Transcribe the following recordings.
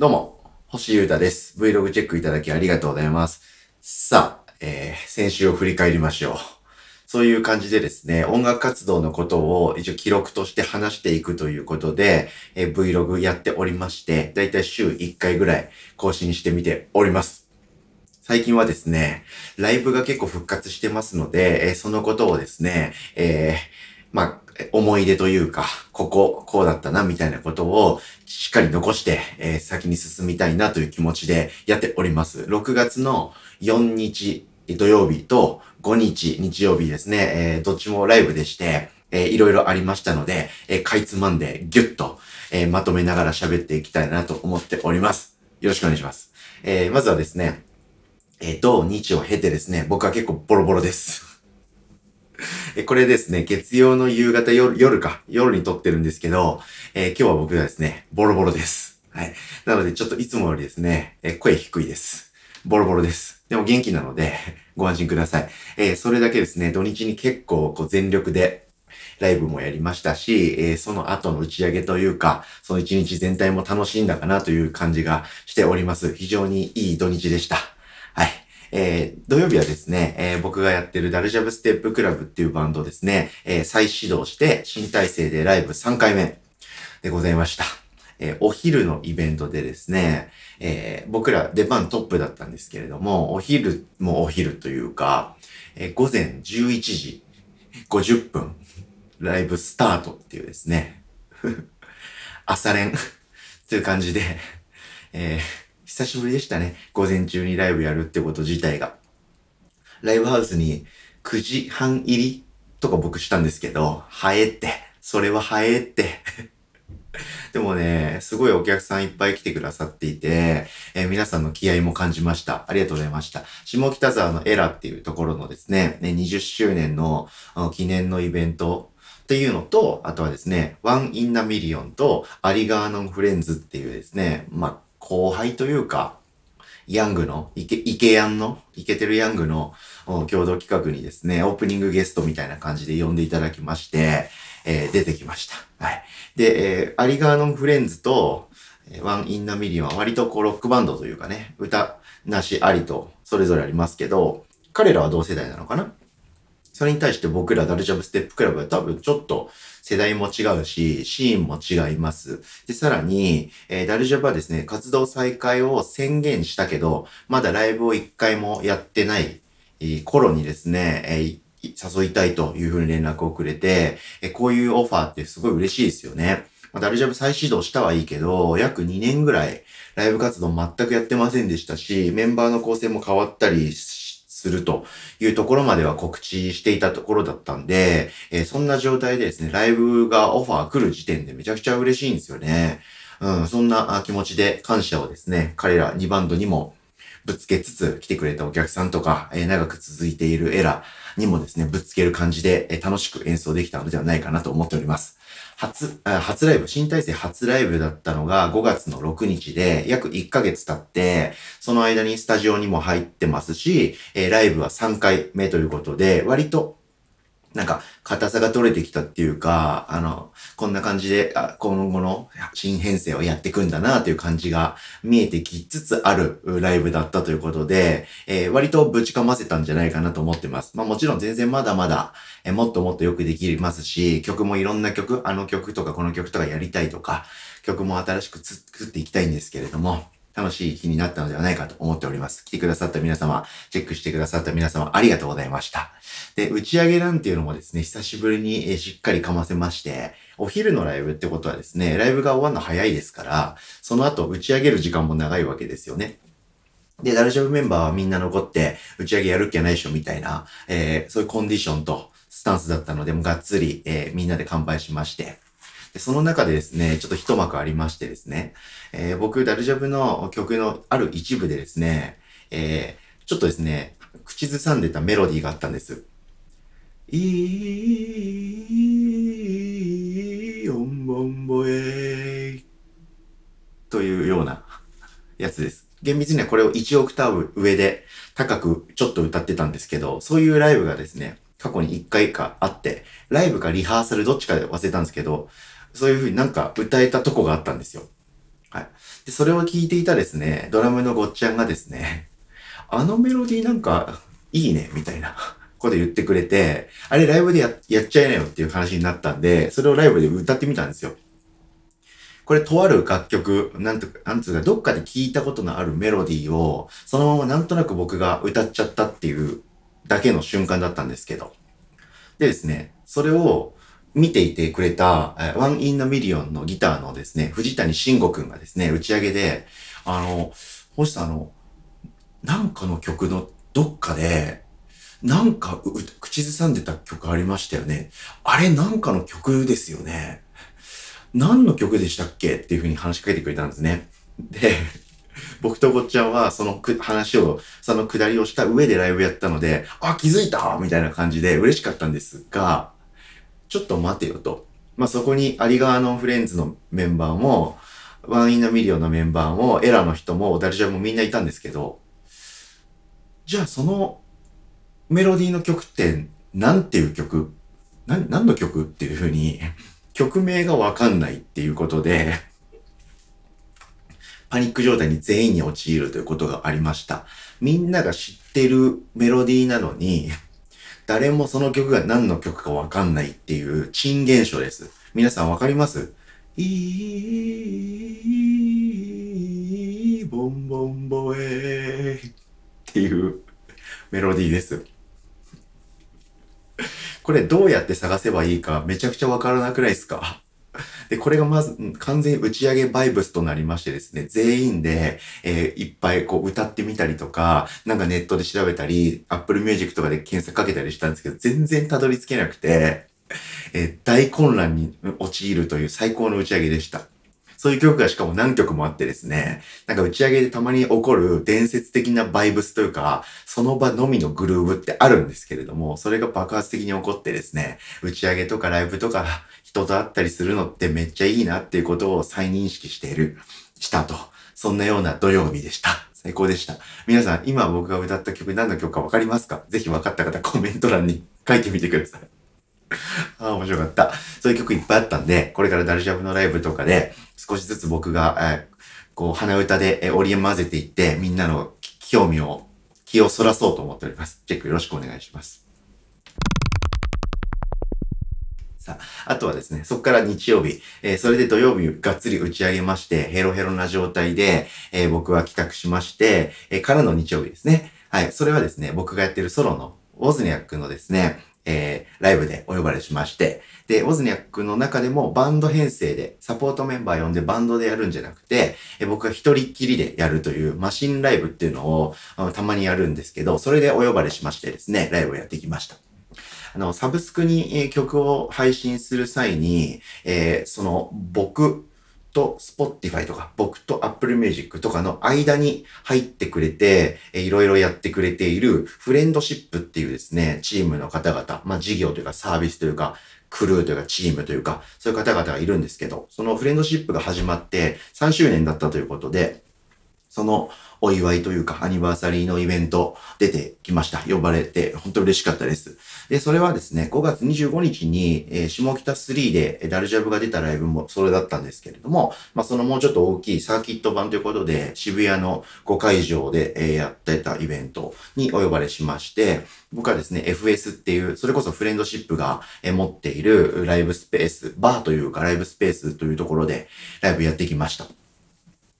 どうも、星優太です。Vlog チェックいただきありがとうございます。さあ、えー、先週を振り返りましょう。そういう感じでですね、音楽活動のことを一応記録として話していくということで、えー、Vlog やっておりまして、だいたい週1回ぐらい更新してみております。最近はですね、ライブが結構復活してますので、えー、そのことをですね、えー、まあ、思い出というか、ここ、こうだったな、みたいなことを、しっかり残して、えー、先に進みたいなという気持ちでやっております。6月の4日土曜日と5日日曜日ですね、えー、どっちもライブでして、えー、いろいろありましたので、えー、かいつまんでギュッと、えー、まとめながら喋っていきたいなと思っております。よろしくお願いします。えー、まずはですね、えー、土日を経てですね、僕は結構ボロボロです。えこれですね、月曜の夕方夜、夜か、夜に撮ってるんですけど、えー、今日は僕がですね、ボロボロです。はい。なので、ちょっといつもよりですね、え声低いです。ボロボロです。でも元気なので ご安心ください。えー、それだけですね、土日に結構、こう、全力で、ライブもやりましたし、えー、その後の打ち上げというか、その一日全体も楽しんだかなという感じがしております。非常にいい土日でした。えー、土曜日はですね、えー、僕がやってるダルジャブステップクラブっていうバンドですね、えー、再始動して、新体制でライブ3回目でございました。えー、お昼のイベントでですね、えー、僕ら出番トップだったんですけれども、お昼もお昼というか、えー、午前11時50分、ライブスタートっていうですね、朝練 という感じで、えー久しぶりでしたね。午前中にライブやるってこと自体が。ライブハウスに9時半入りとか僕したんですけど、はえって。それははえって。でもね、すごいお客さんいっぱい来てくださっていて、えー、皆さんの気合も感じました。ありがとうございました。下北沢のエラっていうところのですね、ね20周年の記念のイベントっていうのと、あとはですね、ワン・イン・ナ・ミリオンとアリガーノン・フレンズっていうですね、まあ、後輩というか、ヤングの、イケ、イケヤンの、イケてるヤングの共同企画にですね、オープニングゲストみたいな感じで呼んでいただきまして、えー、出てきました。はい。で、えー、アリガーノフレンズと、ワン・イン・ナ・ミリオンは割とこうロックバンドというかね、歌なしありとそれぞれありますけど、彼らは同世代なのかなそれに対して僕らダルジャブステップクラブは多分ちょっと世代も違うし、シーンも違います。で、さらに、えー、ダルジャブはですね、活動再開を宣言したけど、まだライブを一回もやってない頃にですね、えー誘いたいというふうに連絡をくれて、えこういうオファーってすごい嬉しいですよね。まあ、ダルジャブ再始動したはいいけど、約2年ぐらいライブ活動全くやってませんでしたし、メンバーの構成も変わったりしするというところまでは告知していたところだったんで、えー、そんな状態でですね、ライブがオファー来る時点でめちゃくちゃ嬉しいんですよね。うん、そんな気持ちで感謝をですね、彼ら2バンドにもぶつけつつ来てくれたお客さんとか、えー、長く続いているエラーにもですね、ぶつける感じで、えー、楽しく演奏できたのではないかなと思っております。初、あ初ライブ、新体制初ライブだったのが5月の6日で、約1ヶ月経って、その間にスタジオにも入ってますし、えー、ライブは3回目ということで、割となんか、硬さが取れてきたっていうか、あの、こんな感じで、あ今後の新編成をやっていくんだなという感じが見えてきつつあるライブだったということで、えー、割とぶちかませたんじゃないかなと思ってます。まあもちろん全然まだまだ、えー、もっともっとよくできますし、曲もいろんな曲、あの曲とかこの曲とかやりたいとか、曲も新しく作っていきたいんですけれども、楽しい日になったのではないかと思っております。来てくださった皆様、チェックしてくださった皆様、ありがとうございました。で、打ち上げなんていうのもですね、久しぶりにしっかりかませまして、お昼のライブってことはですね、ライブが終わるの早いですから、その後打ち上げる時間も長いわけですよね。で、ダルジャブメンバーはみんな残って、打ち上げやるっきゃないでしょみたいな、えー、そういうコンディションとスタンスだったので、もうがっつり、えー、みんなで乾杯しまして、でその中でですね、ちょっと一幕ありましてですね、えー、僕、ダルジャブの曲のある一部でですね、えー、ちょっとですね、口ずさんでたメロディーがあったんです。いい、おんぼんぼえというようなやつです。厳密にはこれを1オクターブ上で高くちょっと歌ってたんですけど、そういうライブがですね、過去に1回かあって、ライブかリハーサルどっちかで忘れたんですけど、そういうふうになんか歌えたとこがあったんですよ。はい。で、それを聞いていたですね、ドラムのごっちゃんがですね、あのメロディーなんかいいね、みたいな こと言ってくれて、あれライブでややっちゃいなよっていう話になったんで、それをライブで歌ってみたんですよ。これとある楽曲、なんとか、なんつうか、どっかで聞いたことのあるメロディーを、そのままなんとなく僕が歌っちゃったっていうだけの瞬間だったんですけど。でですね、それを見ていてくれた、ワンインのミリオンのギターのですね、藤谷慎吾くんがですね、打ち上げで、あの、星さんの、なんかの曲のどっかで、なんか口ずさんでた曲ありましたよね。あれなんかの曲ですよね。何の曲でしたっけっていうふうに話しかけてくれたんですね。で、僕とごっちゃんはその話を、そのくだりをした上でライブやったので、あ、気づいたみたいな感じで嬉しかったんですが、ちょっと待てよと。まあ、そこにアリガーノンフレンズのメンバーも、ワンインのミリオンのメンバーも、エラの人も、ダルジャもみんないたんですけど、じゃあそのメロディーの曲って、なんていう曲な、何の曲っていうふうに、曲名がわかんないっていうことで、パニック状態に全員に陥るということがありました。みんなが知ってるメロディーなのに、誰もその曲が何の曲かわかんないっていう珍現象です。皆さんわかりますいいボンボンボエっていうメロディーです。これどうやって探せばいいかめちゃくちゃわからなくないですかで、これがまず、完全打ち上げバイブスとなりましてですね、全員で、えー、いっぱいこう歌ってみたりとか、なんかネットで調べたり、Apple Music とかで検索かけたりしたんですけど、全然たどり着けなくて、えー、大混乱に陥るという最高の打ち上げでした。そういう曲がしかも何曲もあってですね、なんか打ち上げでたまに起こる伝説的なバイブスというか、その場のみのグルーブってあるんですけれども、それが爆発的に起こってですね、打ち上げとかライブとか人と会ったりするのってめっちゃいいなっていうことを再認識している、したと。そんなような土曜日でした。最高でした。皆さん、今僕が歌った曲何の曲かわかりますかぜひ分かった方コメント欄に書いてみてください。ああ、面白かった。そういう曲いっぱいあったんで、これからダルジャブのライブとかで、少しずつ僕が、えこう、鼻歌で、え織り混ぜていって、みんなの興味を、気をそらそうと思っております。チェックよろしくお願いします。さあ、あとはですね、そこから日曜日、えー、それで土曜日がっつり打ち上げまして、ヘロヘロな状態で、えー、僕は企画しまして、えー、からの日曜日ですね。はい、それはですね、僕がやってるソロの、ウォズニャックのですね、えー、ライブでお呼ばれしまして、で、オズニャックの中でもバンド編成で、サポートメンバー呼んでバンドでやるんじゃなくて、えー、僕が一人っきりでやるというマシンライブっていうのをたまにやるんですけど、それでお呼ばれしましてですね、ライブをやってきました。あの、サブスクに曲を配信する際に、えー、その僕と Spotify とか僕と Apple Music とかの間に入ってくれて、えいろいろやってくれているフレンドシップっていうですね、チームの方々、まあ事業というかサービスというか、クルーというかチームというか、そういう方々がいるんですけど、そのフレンドシップが始まって3周年だったということで、そのお祝いというか、アニバーサリーのイベント出てきました。呼ばれて、本当嬉しかったです。で、それはですね、5月25日に、えー、下北3でダルジャブが出たライブもそれだったんですけれども、まあ、そのもうちょっと大きいサーキット版ということで、渋谷の5会場で、えー、やってたイベントにお呼ばれしまして、僕はですね、FS っていう、それこそフレンドシップが持っているライブスペース、バーというかライブスペースというところでライブやってきました。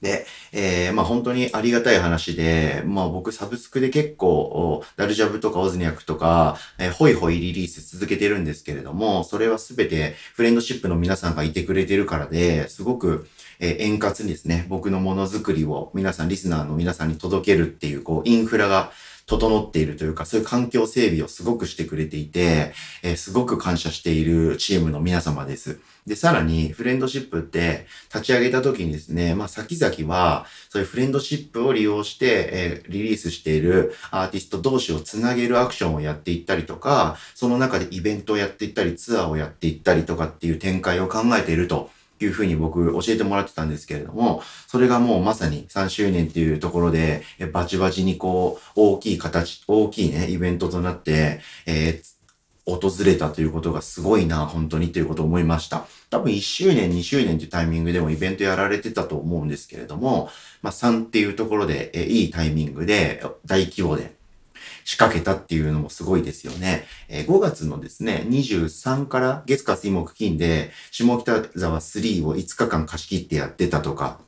で、えー、まあ本当にありがたい話で、まあ僕サブスクで結構、ダルジャブとかオズニャクとか、えー、ホイホイリリース続けてるんですけれども、それはすべてフレンドシップの皆さんがいてくれてるからで、すごく、えー、円滑にですね、僕のものづくりを皆さん、リスナーの皆さんに届けるっていう、こう、インフラが整っているというか、そういう環境整備をすごくしてくれていて、えー、すごく感謝しているチームの皆様です。で、さらに、フレンドシップって立ち上げた時にですね、まあ、先々は、そういうフレンドシップを利用して、えー、リリースしているアーティスト同士をつなげるアクションをやっていったりとか、その中でイベントをやっていったり、ツアーをやっていったりとかっていう展開を考えているというふうに僕教えてもらってたんですけれども、それがもうまさに3周年っていうところで、バチバチにこう、大きい形、大きいね、イベントとなって、えー訪れたということがすごいな、本当にということを思いました。多分1周年、2周年というタイミングでもイベントやられてたと思うんですけれども、まあ3っていうところで、えいいタイミングで、大規模で仕掛けたっていうのもすごいですよね。えー、5月のですね、23から月火水木金で、下北沢3を5日間貸し切ってやってたとか、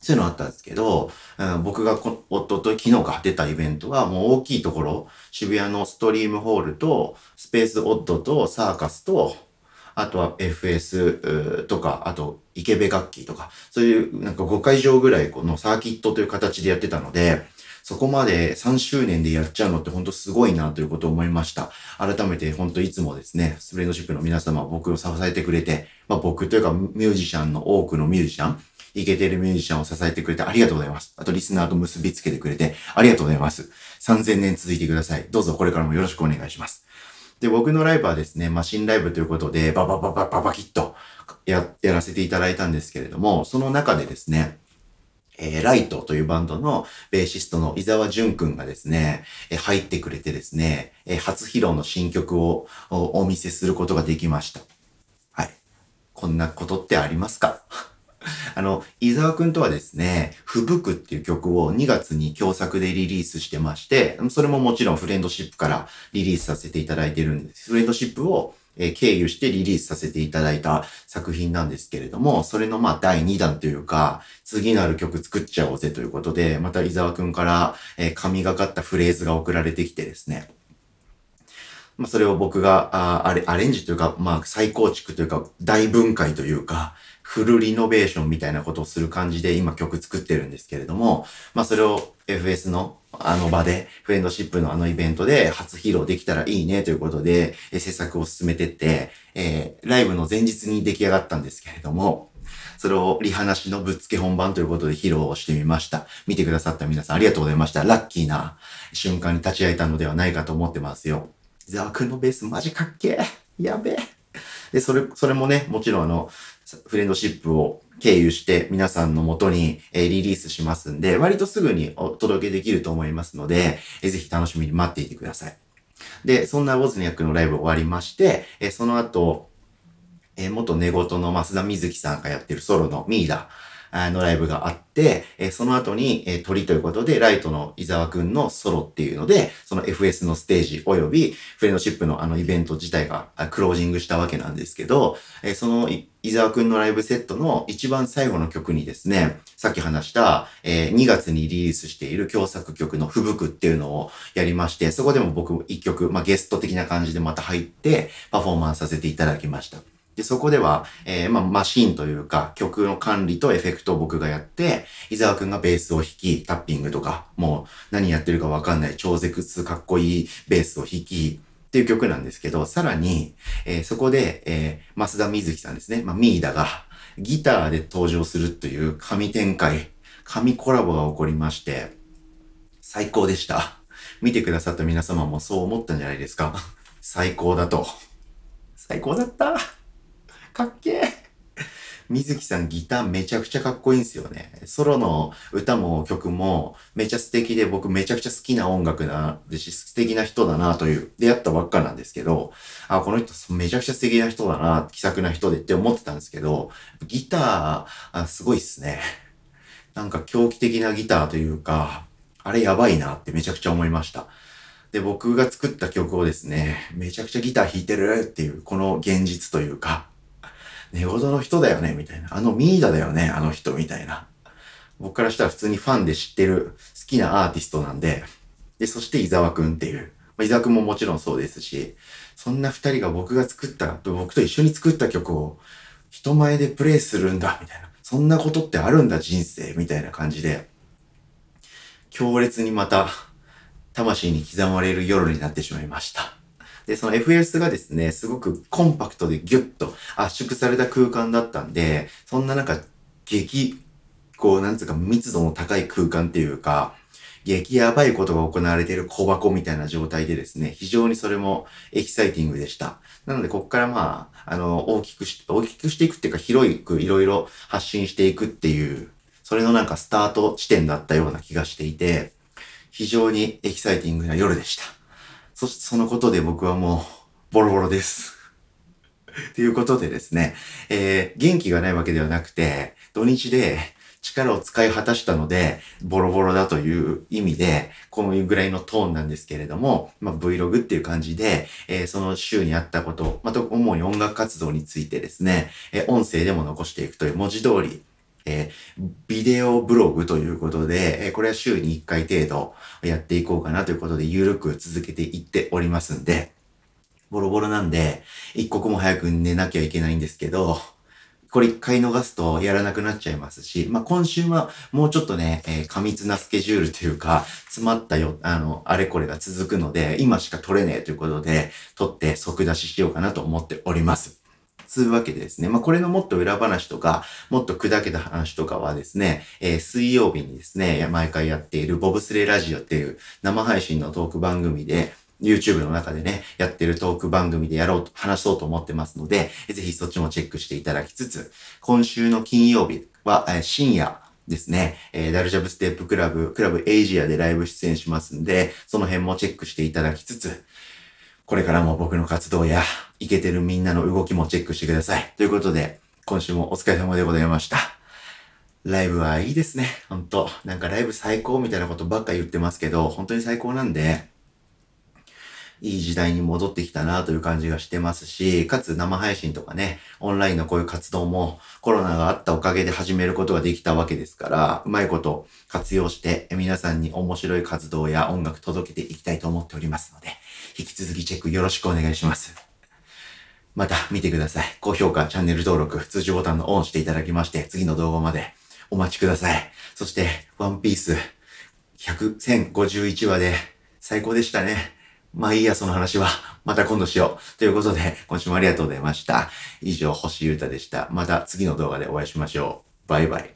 そういうのあったんですけど、うん、僕がこ、と昨日か出たイベントはもう大きいところ、渋谷のストリームホールと、スペースオッドと、サーカスと、あとは FS とか、あと池辺楽器とか、そういうなんか5会場ぐらいこのサーキットという形でやってたので、そこまで3周年でやっちゃうのって本当すごいなということを思いました。改めて本当いつもですね、スプレンドシップの皆様、は僕を支えてくれて、まあ、僕というかミュージシャンの多くのミュージシャン、イケてるミュージシャンを支えてくれてありがとうございます。あとリスナーと結びつけてくれてありがとうございます。3000年続いてください。どうぞこれからもよろしくお願いします。で、僕のライブはですね、マシンライブということで、ババババババキッとや、やらせていただいたんですけれども、その中でですね、えー、ライトというバンドのベーシストの伊沢淳くんがですね、えー、入ってくれてですね、えー、初披露の新曲をお見せすることができました。はい。こんなことってありますか あの、伊沢くんとはですね、ふぶくっていう曲を2月に共作でリリースしてまして、それももちろんフレンドシップからリリースさせていただいてるんです。フレンドシップをえー、経由してリリースさせていただいた作品なんですけれども、それのまあ第2弾というか、次なる曲作っちゃおうぜということで、また伊沢くんから、えー、神がかったフレーズが送られてきてですね、まあ、それを僕が、ああれ、アレンジというか、まあ、再構築というか、大分解というか、フルリノベーションみたいなことをする感じで今曲作ってるんですけれども、まあそれを FS のあの場で、フレンドシップのあのイベントで初披露できたらいいねということで、え制作を進めてって、えー、ライブの前日に出来上がったんですけれども、それをリハなしのぶっつけ本番ということで披露してみました。見てくださった皆さんありがとうございました。ラッキーな瞬間に立ち会えたのではないかと思ってますよ。ザークのベースマジかっけえ。やべえ。で、それ、それもね、もちろんあの、フレンドシップを経由して皆さんの元に、えリリースしますんで、割とすぐにお届けできると思いますので、えぜひ楽しみに待っていてください。で、そんなウォズニャックのライブ終わりまして、えその後、え元寝言の増田瑞希さんがやってるソロのミイダあのライブがあって、えその後に、え鳥ということで、ライトの伊沢くんのソロっていうので、その FS のステージ及びフレンドシップのあのイベント自体がクロージングしたわけなんですけど、えその伊沢くんのライブセットの一番最後の曲にですね、さっき話した、えー、2月にリリースしている共作曲の吹雪っていうのをやりまして、そこでも僕1曲、まあ、ゲスト的な感じでまた入ってパフォーマンスさせていただきました。で、そこでは、えー、まあ、マシンというか、曲の管理とエフェクトを僕がやって、伊沢くんがベースを弾き、タッピングとか、もう何やってるかわかんない超絶かっこいいベースを弾き、っていう曲なんですけど、さらに、えー、そこで、えー、増田瑞希さんですね、まあ、ミーダが、ギターで登場するという神展開、神コラボが起こりまして、最高でした。見てくださった皆様もそう思ったんじゃないですか。最高だと。最高だった。かっけえ水木さんギターめちゃくちゃかっこいいんすよね。ソロの歌も曲もめちゃ素敵で僕めちゃくちゃ好きな音楽な、素敵な人だなという、出会ったばっかなんですけど、あ、この人めちゃくちゃ素敵な人だな、気さくな人でって思ってたんですけど、ギター、あすごいっすね。なんか狂気的なギターというか、あれやばいなってめちゃくちゃ思いました。で、僕が作った曲をですね、めちゃくちゃギター弾いてるっていう、この現実というか、寝言の人だよね、みたいな。あのミーダだよね、あの人、みたいな。僕からしたら普通にファンで知ってる好きなアーティストなんで、で、そして伊沢くんっていう。まあ、伊沢くんももちろんそうですし、そんな二人が僕が作った、僕と一緒に作った曲を人前でプレイするんだ、みたいな。そんなことってあるんだ、人生、みたいな感じで、強烈にまた、魂に刻まれる夜になってしまいました。で、その FS がですね、すごくコンパクトでギュッと圧縮された空間だったんで、そんな中、激、こう、なんつうか密度の高い空間っていうか、激やばいことが行われている小箱みたいな状態でですね、非常にそれもエキサイティングでした。なので、ここからまあ、あの、大きくし、大きくしていくっていうか、広くいろいろ発信していくっていう、それのなんかスタート地点だったような気がしていて、非常にエキサイティングな夜でした。そ、そのことで僕はもう、ボロボロです。ということでですね、えー、元気がないわけではなくて、土日で力を使い果たしたので、ボロボロだという意味で、このぐらいのトーンなんですけれども、まあ、Vlog っていう感じで、えー、その週にあったこと、また、あ、主に音楽活動についてですね、えー、音声でも残していくという文字通り、えー、ビデオブログということで、えー、これは週に1回程度やっていこうかなということで、ゆるく続けていっておりますんで、ボロボロなんで、一刻も早く寝なきゃいけないんですけど、これ一回逃すとやらなくなっちゃいますし、まあ、今週はもうちょっとね、えー、過密なスケジュールというか、詰まったよ、あの、あれこれが続くので、今しか撮れねえということで、撮って即出ししようかなと思っております。つうわけでですね、まあ、これのもっと裏話とか、もっと砕けた話とかはですね、えー、水曜日にですね、毎回やっているボブスレラジオっていう生配信のトーク番組で、YouTube の中でね、やってるトーク番組でやろうと、話そうと思ってますので、ぜひそっちもチェックしていただきつつ、今週の金曜日は、えー、深夜、ですね、えー、ダルジャブステップクラブ、クラブエイジアでライブ出演しますんで、その辺もチェックしていただきつつ、これからも僕の活動や、イケてるみんなの動きもチェックしてください。ということで、今週もお疲れ様でございました。ライブはいいですね。ほんと。なんかライブ最高みたいなことばっか言ってますけど、本当に最高なんで、いい時代に戻ってきたなという感じがしてますし、かつ生配信とかね、オンラインのこういう活動もコロナがあったおかげで始めることができたわけですから、うまいこと活用して皆さんに面白い活動や音楽届けていきたいと思っておりますので、引き続きチェックよろしくお願いします。また見てください。高評価、チャンネル登録、通知ボタンのオンしていただきまして、次の動画までお待ちください。そして、ワンピース、100、1051話で最高でしたね。まあいいや、その話は。また今度しよう。ということで、今週もありがとうございました。以上、星う太でした。また次の動画でお会いしましょう。バイバイ。